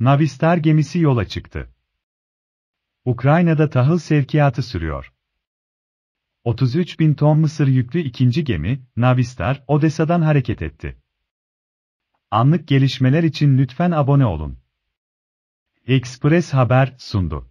Navistar gemisi yola çıktı. Ukrayna'da tahıl sevkiyatı sürüyor. 33 bin ton mısır yüklü ikinci gemi, Navistar, Odessa'dan hareket etti. Anlık gelişmeler için lütfen abone olun. Express Haber sundu.